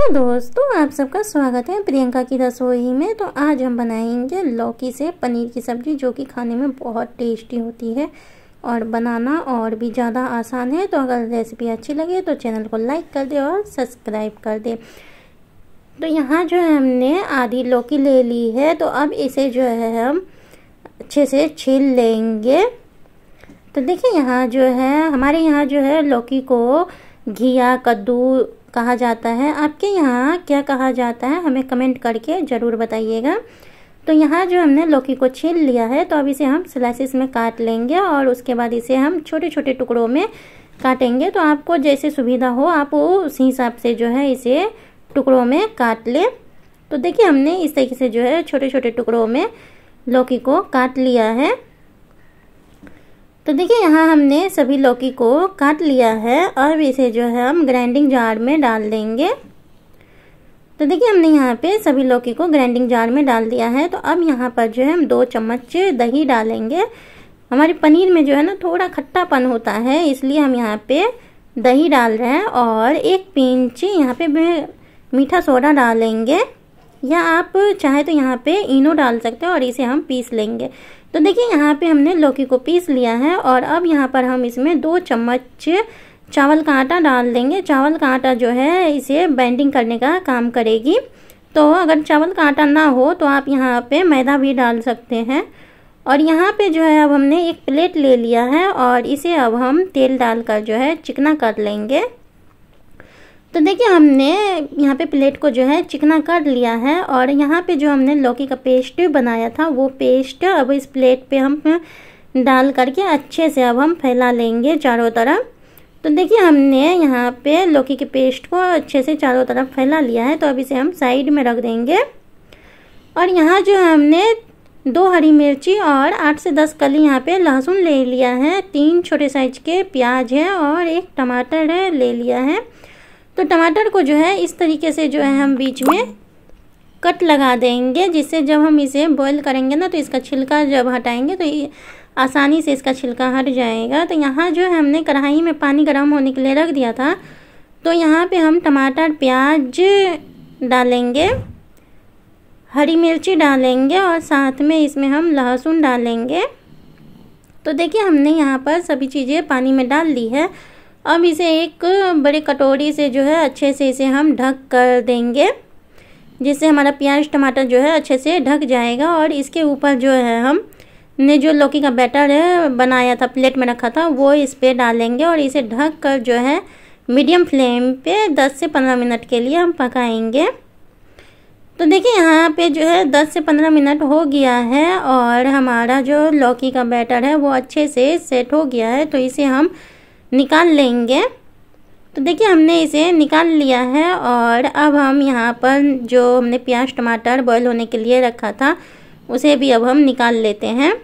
तो दोस्तों आप सबका स्वागत है प्रियंका की रसोई में तो आज हम बनाएंगे लौकी से पनीर की सब्ज़ी जो कि खाने में बहुत टेस्टी होती है और बनाना और भी ज़्यादा आसान है तो अगर रेसिपी अच्छी लगे तो चैनल को लाइक कर दे और सब्सक्राइब कर दे तो यहाँ जो है हमने आधी लौकी ले ली है तो अब इसे जो है हम अच्छे से छील लेंगे तो देखिए यहाँ जो है हमारे यहाँ जो है लौकी को घिया कद्दू कहा जाता है आपके यहाँ क्या कहा जाता है हमें कमेंट करके ज़रूर बताइएगा तो यहाँ जो हमने लौकी को छील लिया है तो अब इसे हम स्लाइसिस में काट लेंगे और उसके बाद इसे हम छोटे छोटे टुकड़ों में काटेंगे तो आपको जैसे सुविधा हो आप उसी हिसाब से जो है इसे टुकड़ों में काट लें तो देखिए हमने इस तरीके से जो है छोटे छोटे टुकड़ों में लौकी को काट लिया है तो देखिए यहाँ हमने सभी लौकी को काट लिया है और इसे जो है हम ग्राइंडिंग जार में डाल देंगे तो देखिए हमने यहाँ पे सभी लौकी को ग्राइंडिंग जार में डाल दिया है तो अब यहाँ पर जो है हम दो चम्मच दही डालेंगे हमारे पनीर में जो है ना थोड़ा खट्टापन होता है इसलिए हम यहाँ पे दही डाल रहे हैं और एक पिंच यहाँ पे मीठा सोडा डालेंगे या आप चाहे तो यहाँ पे इनो डाल सकते हो और इसे हम पीस लेंगे तो देखिए यहाँ पे हमने लौकी को पीस लिया है और अब यहाँ पर हम इसमें दो चम्मच चावल का आटा डाल देंगे चावल का आटा जो है इसे बाइंडिंग करने का काम करेगी तो अगर चावल का आटा ना हो तो आप यहाँ पे मैदा भी डाल सकते हैं और यहाँ पे जो है अब हमने एक प्लेट ले लिया है और इसे अब हम तेल डालकर जो है चिकना कर लेंगे तो देखिए हमने यहाँ पे प्लेट को जो है चिकना कर लिया है और यहाँ पे जो हमने लौकी का पेस्ट बनाया था वो पेस्ट अब इस प्लेट पे हम डाल करके अच्छे से अब हम फैला लेंगे चारों तरफ तो देखिए हमने यहाँ पे लौकी के पेस्ट को अच्छे से चारों तरफ फैला लिया है तो अब इसे हम साइड में रख देंगे और यहाँ जो हमने दो हरी मिर्ची और आठ से दस कली यहाँ पे लहसुन ले लिया है तीन छोटे साइज के प्याज है और एक टमाटर है ले लिया है तो टमाटर को जो है इस तरीके से जो है हम बीच में कट लगा देंगे जिससे जब हम इसे बॉईल करेंगे ना तो इसका छिलका जब हटाएंगे तो आसानी से इसका छिलका हट जाएगा तो यहाँ जो है हमने कढ़ाई में पानी गर्म होने के लिए रख दिया था तो यहाँ पे हम टमाटर प्याज डालेंगे हरी मिर्ची डालेंगे और साथ में इसमें हम लहसुन डालेंगे तो देखिए हमने यहाँ पर सभी चीज़ें पानी में डाल ली है अब इसे एक बड़े कटोरी से जो है अच्छे से इसे हम ढक कर देंगे जिससे हमारा प्याज टमाटर जो है अच्छे से ढक जाएगा और इसके ऊपर जो है हम ने जो लौकी का बैटर है बनाया था प्लेट में रखा था वो इस पर डालेंगे और इसे ढक कर जो है मीडियम फ्लेम पे 10 से 15 मिनट के लिए हम पकाएंगे तो देखिए यहाँ पे जो है 10 से 15 मिनट हो गया है और हमारा जो लौकी का बैटर है वो अच्छे से सेट हो गया है तो इसे हम निकाल लेंगे तो देखिए हमने इसे निकाल लिया है और अब हम यहाँ पर जो हमने प्याज टमाटर बॉईल होने के लिए रखा था उसे भी अब हम निकाल लेते हैं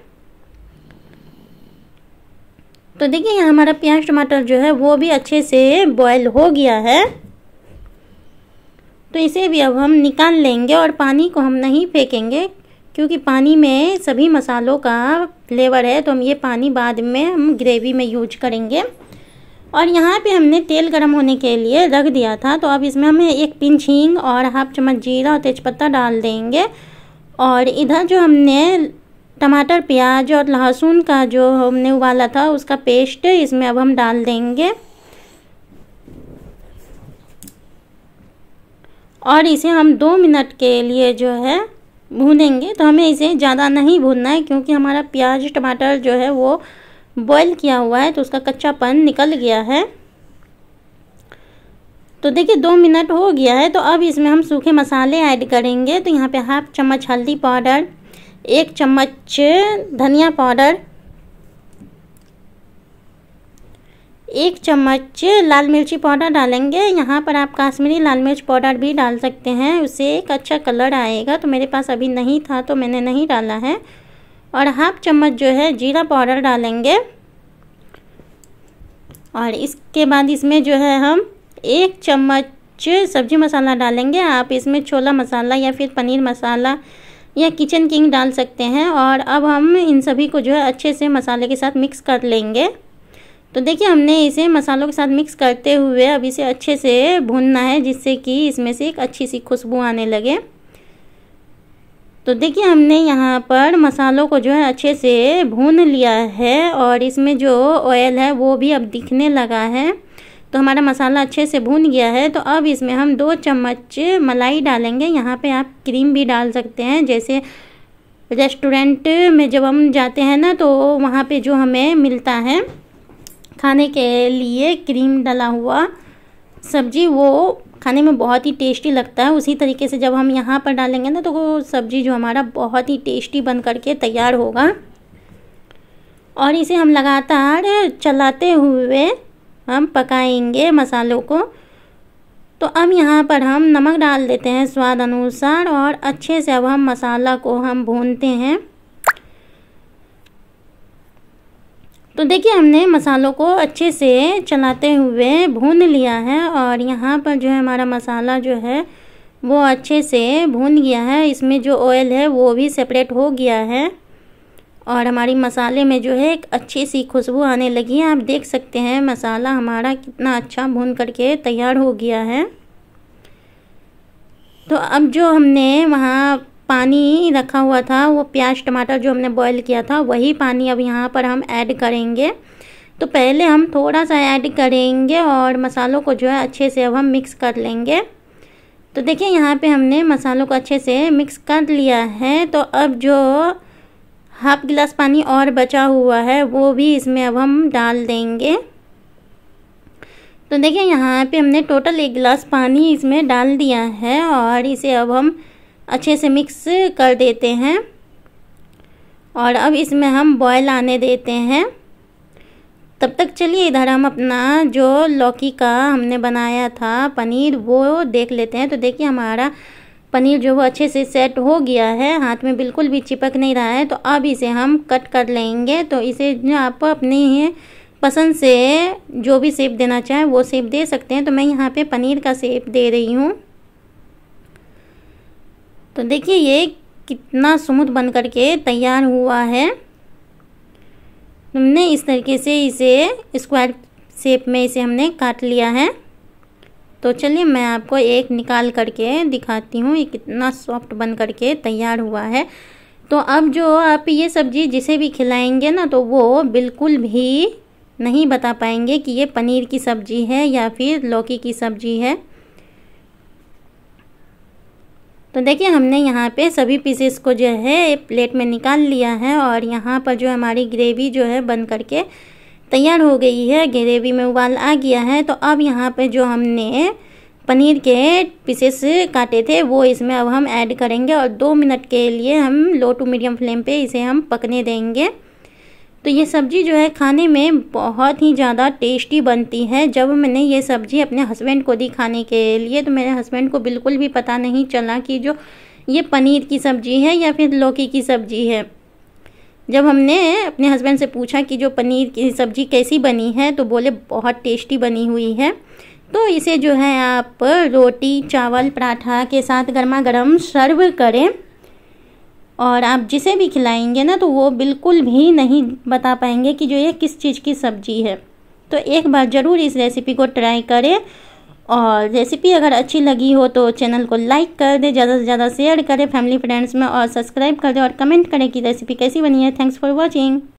तो देखिए यहाँ हमारा प्याज टमाटर जो है वो भी अच्छे से बॉयल हो गया है तो इसे भी अब हम निकाल लेंगे और पानी को हम नहीं फेंकेंगे क्योंकि पानी में सभी मसालों का फ्लेवर है तो हम ये पानी बाद में हम ग्रेवी में यूज करेंगे और यहाँ पे हमने तेल गर्म होने के लिए रख दिया था तो अब इसमें हमें एक पिंच हींग और हाफ चम्मच जीरा और तेज़पत्ता डाल देंगे और इधर जो हमने टमाटर प्याज और लहसुन का जो हमने उबाला था उसका पेस्ट इसमें अब हम डाल देंगे और इसे हम दो मिनट के लिए जो है भूनेंगे तो हमें इसे ज़्यादा नहीं भूनना है क्योंकि हमारा प्याज टमाटर जो है वो बॉईल किया हुआ है तो उसका कच्चापन निकल गया है तो देखिए दो मिनट हो गया है तो अब इसमें हम सूखे मसाले ऐड करेंगे तो यहाँ पे हाफ चम्मच हल्दी पाउडर एक चम्मच धनिया पाउडर एक चम्मच लाल मिर्ची पाउडर डालेंगे यहाँ पर आप काश्मीरी लाल मिर्च पाउडर भी डाल सकते हैं उससे एक अच्छा कलर आएगा तो मेरे पास अभी नहीं था तो मैंने नहीं डाला है और हाफ चम्मच जो है जीरा पाउडर डालेंगे और इसके बाद इसमें जो है हम एक चम्मच सब्जी मसाला डालेंगे आप इसमें छोला मसाला या फिर पनीर मसाला या किचन किंग डाल सकते हैं और अब हम इन सभी को जो है अच्छे से मसाले के साथ मिक्स कर लेंगे तो देखिए हमने इसे मसालों के साथ मिक्स करते हुए अब इसे अच्छे से भूनना है जिससे कि इसमें से एक अच्छी सी खुशबू आने लगे तो देखिए हमने यहाँ पर मसालों को जो है अच्छे से भून लिया है और इसमें जो ऑयल है वो भी अब दिखने लगा है तो हमारा मसाला अच्छे से भून गया है तो अब इसमें हम दो चम्मच मलाई डालेंगे यहाँ पे आप क्रीम भी डाल सकते हैं जैसे रेस्टोरेंट में जब हम जाते हैं ना तो वहाँ पे जो हमें मिलता है खाने के लिए क्रीम डाला हुआ सब्जी वो खाने में बहुत ही टेस्टी लगता है उसी तरीके से जब हम यहाँ पर डालेंगे ना तो वो सब्ज़ी जो हमारा बहुत ही टेस्टी बन करके तैयार होगा और इसे हम लगातार चलाते हुए हम पकाएंगे मसालों को तो अब यहाँ पर हम नमक डाल देते हैं स्वाद अनुसार और अच्छे से अब हम मसाला को हम भूनते हैं तो देखिए हमने मसालों को अच्छे से चलाते हुए भून लिया है और यहाँ पर जो है हमारा मसाला जो है वो अच्छे से भून गया है इसमें जो ऑयल है वो भी सेपरेट हो गया है और हमारी मसाले में जो है एक अच्छी सी खुशबू आने लगी है आप देख सकते हैं मसाला हमारा कितना अच्छा भून करके तैयार हो गया है तो अब जो हमने वहाँ पानी रखा हुआ था वो प्याज टमाटर जो हमने बॉईल किया था वही पानी अब यहाँ पर हम ऐड करेंगे तो पहले हम थोड़ा सा ऐड करेंगे और मसालों को जो है अच्छे से अब हम मिक्स कर लेंगे तो देखिए यहाँ पे हमने मसालों को अच्छे से मिक्स कर लिया है तो अब जो हाफ गिलास पानी और बचा हुआ है वो भी इसमें अब हम डाल देंगे तो देखिए यहाँ पे हमने टोटल एक गिलास पानी इसमें डाल दिया है और इसे अब हम अच्छे से मिक्स कर देते हैं और अब इसमें हम बॉयल आने देते हैं तब तक चलिए इधर हम अपना जो लौकी का हमने बनाया था पनीर वो देख लेते हैं तो देखिए हमारा पनीर जो वो अच्छे से सेट हो गया है हाथ में बिल्कुल भी चिपक नहीं रहा है तो अब इसे हम कट कर लेंगे तो इसे आप अपने पसंद से जो भी सेप देना चाहें वो सेप दे सकते हैं तो मैं यहाँ पे पनीर का सेप दे रही हूँ तो देखिए ये कितना स्मूथ बन करके तैयार हुआ है हमने इस तरीके से इसे स्क्वायर शेप में इसे हमने काट लिया है तो चलिए मैं आपको एक निकाल करके दिखाती हूँ ये कितना सॉफ्ट बन करके तैयार हुआ है तो अब जो आप ये सब्ज़ी जिसे भी खिलाएंगे ना तो वो बिल्कुल भी नहीं बता पाएंगे कि ये पनीर की सब्ज़ी है या फिर लौकी की सब्ज़ी है तो देखिए हमने यहाँ पे सभी पीसेस को जो है प्लेट में निकाल लिया है और यहाँ पर जो हमारी ग्रेवी जो है बन करके तैयार हो गई है ग्रेवी में उबाल आ गया है तो अब यहाँ पे जो हमने पनीर के पीसेस काटे थे वो इसमें अब हम ऐड करेंगे और दो मिनट के लिए हम लो टू मीडियम फ्लेम पे इसे हम पकने देंगे तो ये सब्ज़ी जो है खाने में बहुत ही ज़्यादा टेस्टी बनती है जब मैंने ये सब्ज़ी अपने हस्बैंड को दी खाने के लिए तो मेरे हस्बैंड को बिल्कुल भी पता नहीं चला कि जो ये पनीर की सब्ज़ी है या फिर लौकी की सब्ज़ी है जब हमने अपने हस्बैंड से पूछा कि जो पनीर की सब्ज़ी कैसी बनी है तो बोले बहुत टेस्टी बनी हुई है तो इसे जो है आप रोटी चावल पराठा के साथ गर्मा गर्म सर्व करें और आप जिसे भी खिलाएंगे ना तो वो बिल्कुल भी नहीं बता पाएंगे कि जो ये किस चीज़ की सब्ज़ी है तो एक बार ज़रूर इस रेसिपी को ट्राई करें और रेसिपी अगर अच्छी लगी हो तो चैनल को लाइक कर दें ज़्यादा से ज़्यादा शेयर करें फैमिली फ्रेंड्स में और सब्सक्राइब कर दें और कमेंट करें कि रेसिपी कैसी बनी है थैंक्स फॉर वॉचिंग